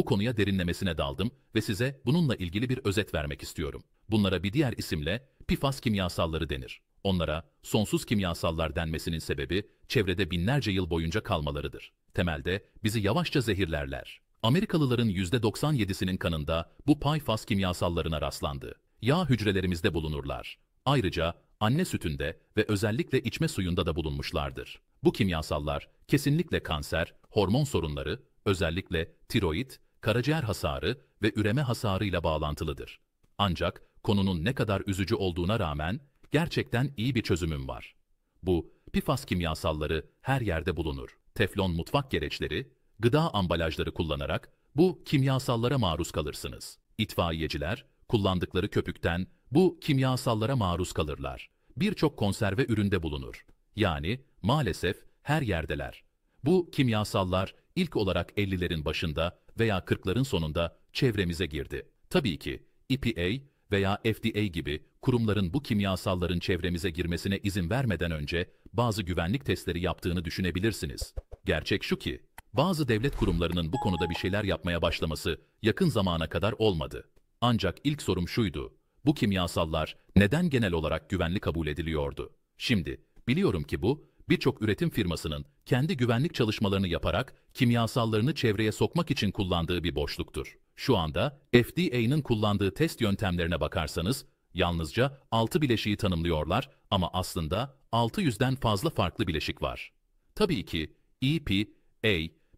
Bu konuya derinlemesine daldım ve size bununla ilgili bir özet vermek istiyorum. Bunlara bir diğer isimle PFAS kimyasalları denir. Onlara sonsuz kimyasallar denmesinin sebebi çevrede binlerce yıl boyunca kalmalarıdır. Temelde bizi yavaşça zehirlerler. Amerikalıların %97'sinin kanında bu PFAS kimyasallarına rastlandı. Yağ hücrelerimizde bulunurlar. Ayrıca anne sütünde ve özellikle içme suyunda da bulunmuşlardır. Bu kimyasallar kesinlikle kanser, hormon sorunları, özellikle tiroid, karaciğer hasarı ve üreme hasarıyla bağlantılıdır. Ancak konunun ne kadar üzücü olduğuna rağmen gerçekten iyi bir çözümüm var. Bu, PFAS kimyasalları her yerde bulunur. Teflon mutfak gereçleri, gıda ambalajları kullanarak bu kimyasallara maruz kalırsınız. İtfaiyeciler, kullandıkları köpükten bu kimyasallara maruz kalırlar. Birçok konserve üründe bulunur. Yani maalesef her yerdeler. Bu kimyasallar ilk olarak 50'lerin başında veya 40'ların sonunda çevremize girdi. Tabii ki EPA veya FDA gibi kurumların bu kimyasalların çevremize girmesine izin vermeden önce bazı güvenlik testleri yaptığını düşünebilirsiniz. Gerçek şu ki, bazı devlet kurumlarının bu konuda bir şeyler yapmaya başlaması yakın zamana kadar olmadı. Ancak ilk sorum şuydu, bu kimyasallar neden genel olarak güvenli kabul ediliyordu? Şimdi, biliyorum ki bu, birçok üretim firmasının kendi güvenlik çalışmalarını yaparak kimyasallarını çevreye sokmak için kullandığı bir boşluktur. Şu anda FDA'nın kullandığı test yöntemlerine bakarsanız yalnızca 6 bileşiği tanımlıyorlar ama aslında 600'den fazla farklı bileşik var. Tabii ki EPA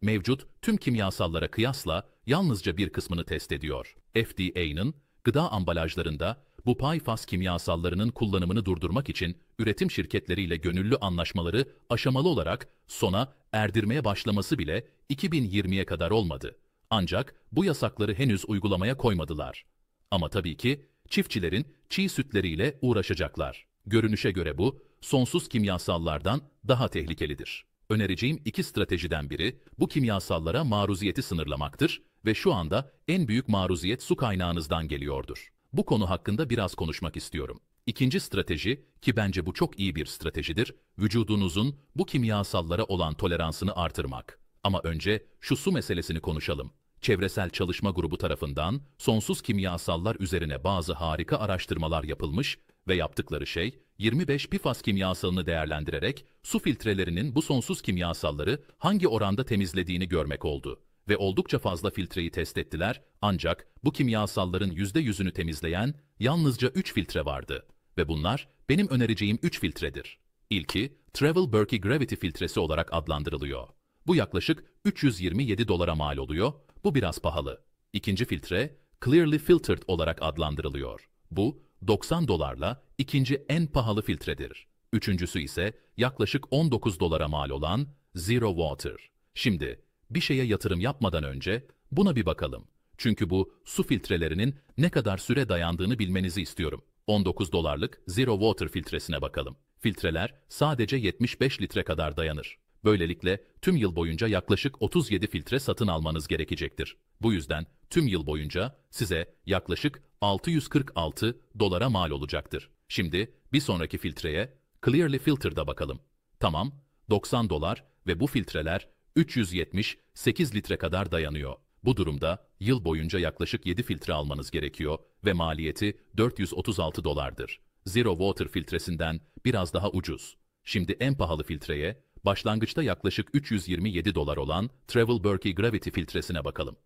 mevcut tüm kimyasallara kıyasla yalnızca bir kısmını test ediyor. FDA'nın gıda ambalajlarında bu PayFas kimyasallarının kullanımını durdurmak için üretim şirketleriyle gönüllü anlaşmaları aşamalı olarak sona erdirmeye başlaması bile 2020'ye kadar olmadı. Ancak bu yasakları henüz uygulamaya koymadılar. Ama tabii ki çiftçilerin çiğ sütleriyle uğraşacaklar. Görünüşe göre bu, sonsuz kimyasallardan daha tehlikelidir. Önereceğim iki stratejiden biri, bu kimyasallara maruziyeti sınırlamaktır ve şu anda en büyük maruziyet su kaynağınızdan geliyordur. Bu konu hakkında biraz konuşmak istiyorum. İkinci strateji, ki bence bu çok iyi bir stratejidir, vücudunuzun bu kimyasallara olan toleransını artırmak. Ama önce şu su meselesini konuşalım. Çevresel Çalışma Grubu tarafından sonsuz kimyasallar üzerine bazı harika araştırmalar yapılmış ve yaptıkları şey 25 PFAS kimyasalını değerlendirerek su filtrelerinin bu sonsuz kimyasalları hangi oranda temizlediğini görmek oldu ve oldukça fazla filtreyi test ettiler ancak bu kimyasalların %100'ünü temizleyen yalnızca 3 filtre vardı ve bunlar benim önereceğim 3 filtredir. İlki Travel Berkey Gravity filtresi olarak adlandırılıyor. Bu yaklaşık 327 dolara mal oluyor, bu biraz pahalı. İkinci filtre Clearly Filtered olarak adlandırılıyor. Bu 90 dolarla ikinci en pahalı filtredir. Üçüncüsü ise yaklaşık 19 dolara mal olan Zero Water. Şimdi bir şeye yatırım yapmadan önce buna bir bakalım. Çünkü bu su filtrelerinin ne kadar süre dayandığını bilmenizi istiyorum. 19 dolarlık Zero Water filtresine bakalım. Filtreler sadece 75 litre kadar dayanır. Böylelikle tüm yıl boyunca yaklaşık 37 filtre satın almanız gerekecektir. Bu yüzden tüm yıl boyunca size yaklaşık 646 dolara mal olacaktır. Şimdi bir sonraki filtreye Clearly Filter'da bakalım. Tamam, 90 dolar ve bu filtreler 378 litre kadar dayanıyor. Bu durumda yıl boyunca yaklaşık 7 filtre almanız gerekiyor ve maliyeti 436 dolardır. Zero Water filtresinden biraz daha ucuz. Şimdi en pahalı filtreye, başlangıçta yaklaşık 327 dolar olan Travel Berkey Gravity filtresine bakalım.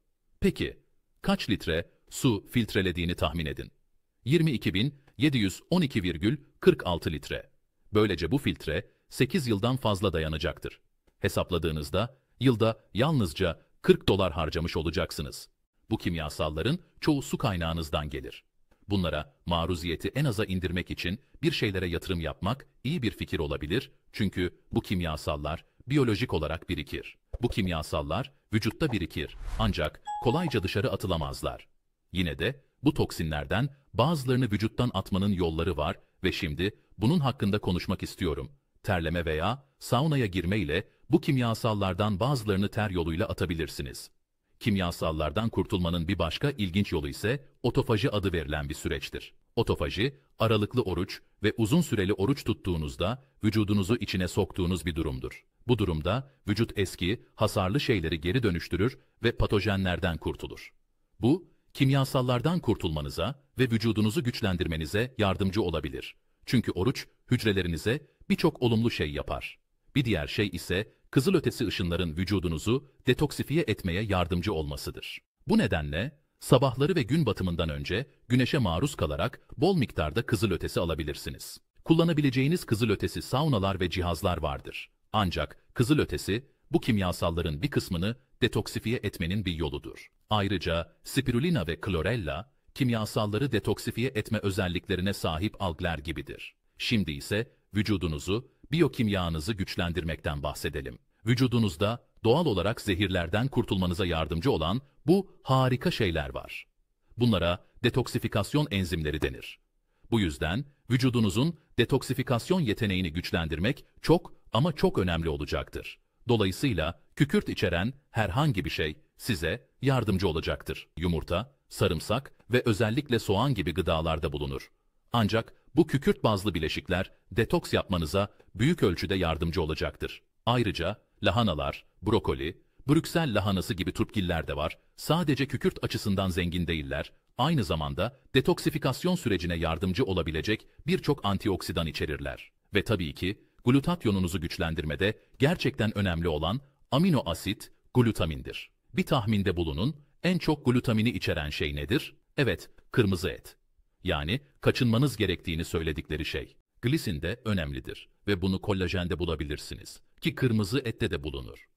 Peki, kaç litre su filtrelediğini tahmin edin. 22.712,46 litre. Böylece bu filtre 8 yıldan fazla dayanacaktır hesapladığınızda yılda yalnızca 40 dolar harcamış olacaksınız. Bu kimyasalların çoğu su kaynağınızdan gelir. Bunlara maruziyeti en aza indirmek için bir şeylere yatırım yapmak iyi bir fikir olabilir çünkü bu kimyasallar biyolojik olarak birikir. Bu kimyasallar vücutta birikir ancak kolayca dışarı atılamazlar. Yine de bu toksinlerden bazılarını vücuttan atmanın yolları var ve şimdi bunun hakkında konuşmak istiyorum terleme veya saunaya girme ile bu kimyasallardan bazılarını ter yoluyla atabilirsiniz. Kimyasallardan kurtulmanın bir başka ilginç yolu ise otofaji adı verilen bir süreçtir. Otofaji, aralıklı oruç ve uzun süreli oruç tuttuğunuzda vücudunuzu içine soktuğunuz bir durumdur. Bu durumda vücut eski, hasarlı şeyleri geri dönüştürür ve patojenlerden kurtulur. Bu, kimyasallardan kurtulmanıza ve vücudunuzu güçlendirmenize yardımcı olabilir. Çünkü oruç, hücrelerinize birçok olumlu şey yapar. Bir diğer şey ise kızılötesi ışınların vücudunuzu detoksifiye etmeye yardımcı olmasıdır. Bu nedenle sabahları ve gün batımından önce güneşe maruz kalarak bol miktarda kızılötesi alabilirsiniz. Kullanabileceğiniz kızılötesi saunalar ve cihazlar vardır. Ancak kızılötesi bu kimyasalların bir kısmını detoksifiye etmenin bir yoludur. Ayrıca spirulina ve klorella kimyasalları detoksifiye etme özelliklerine sahip algler gibidir. Şimdi ise vücudunuzu, biyokimyanızı güçlendirmekten bahsedelim. Vücudunuzda doğal olarak zehirlerden kurtulmanıza yardımcı olan bu harika şeyler var. Bunlara detoksifikasyon enzimleri denir. Bu yüzden vücudunuzun detoksifikasyon yeteneğini güçlendirmek çok ama çok önemli olacaktır. Dolayısıyla kükürt içeren herhangi bir şey size yardımcı olacaktır. Yumurta, sarımsak ve özellikle soğan gibi gıdalarda bulunur. Ancak bu kükürt bazlı bileşikler detoks yapmanıza büyük ölçüde yardımcı olacaktır. Ayrıca lahanalar, brokoli, Brüksel lahanası gibi turpgiller de var. Sadece kükürt açısından zengin değiller. Aynı zamanda detoksifikasyon sürecine yardımcı olabilecek birçok antioksidan içerirler. Ve tabii ki glutatyonunuzu güçlendirmede gerçekten önemli olan amino asit glutamindir. Bir tahminde bulunun en çok glutamini içeren şey nedir? Evet, kırmızı et yani kaçınmanız gerektiğini söyledikleri şey. Glisin de önemlidir ve bunu kollajende bulabilirsiniz ki kırmızı ette de bulunur.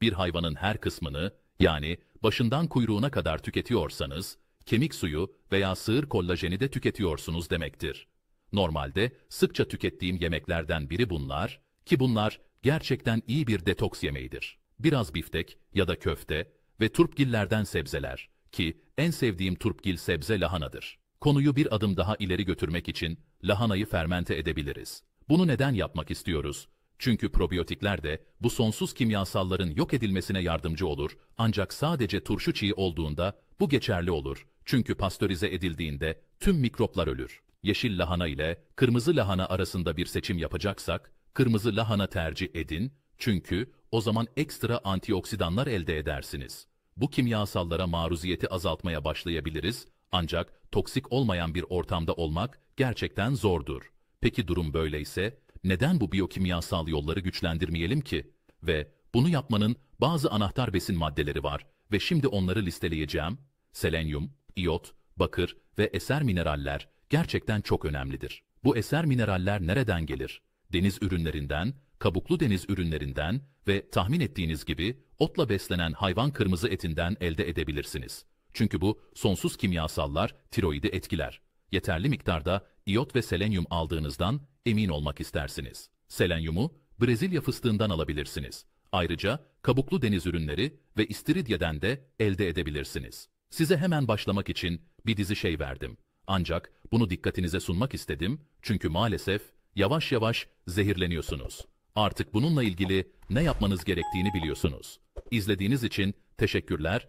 Bir hayvanın her kısmını yani başından kuyruğuna kadar tüketiyorsanız kemik suyu veya sığır kollajeni de tüketiyorsunuz demektir. Normalde sıkça tükettiğim yemeklerden biri bunlar ki bunlar gerçekten iyi bir detoks yemeğidir. Biraz biftek ya da köfte ve turpgillerden sebzeler ki en sevdiğim turpgil sebze lahanadır. Konuyu bir adım daha ileri götürmek için lahanayı fermente edebiliriz. Bunu neden yapmak istiyoruz? Çünkü probiyotikler de bu sonsuz kimyasalların yok edilmesine yardımcı olur ancak sadece turşu çiği olduğunda bu geçerli olur. Çünkü pastörize edildiğinde tüm mikroplar ölür. Yeşil lahana ile kırmızı lahana arasında bir seçim yapacaksak kırmızı lahana tercih edin çünkü o zaman ekstra antioksidanlar elde edersiniz. Bu kimyasallara maruziyeti azaltmaya başlayabiliriz ancak toksik olmayan bir ortamda olmak gerçekten zordur. Peki durum böyleyse neden bu biyokimyasal yolları güçlendirmeyelim ki? Ve bunu yapmanın bazı anahtar besin maddeleri var ve şimdi onları listeleyeceğim. Selenyum, iot, bakır ve eser mineraller gerçekten çok önemlidir. Bu eser mineraller nereden gelir? Deniz ürünlerinden, kabuklu deniz ürünlerinden ve tahmin ettiğiniz gibi otla beslenen hayvan kırmızı etinden elde edebilirsiniz. Çünkü bu sonsuz kimyasallar tiroidi etkiler. Yeterli miktarda iot ve selenyum aldığınızdan emin olmak istersiniz. Selenyumu Brezilya fıstığından alabilirsiniz. Ayrıca kabuklu deniz ürünleri ve istiridyeden de elde edebilirsiniz. Size hemen başlamak için bir dizi şey verdim. Ancak bunu dikkatinize sunmak istedim çünkü maalesef yavaş yavaş zehirleniyorsunuz. Artık bununla ilgili ne yapmanız gerektiğini biliyorsunuz. İzlediğiniz için teşekkürler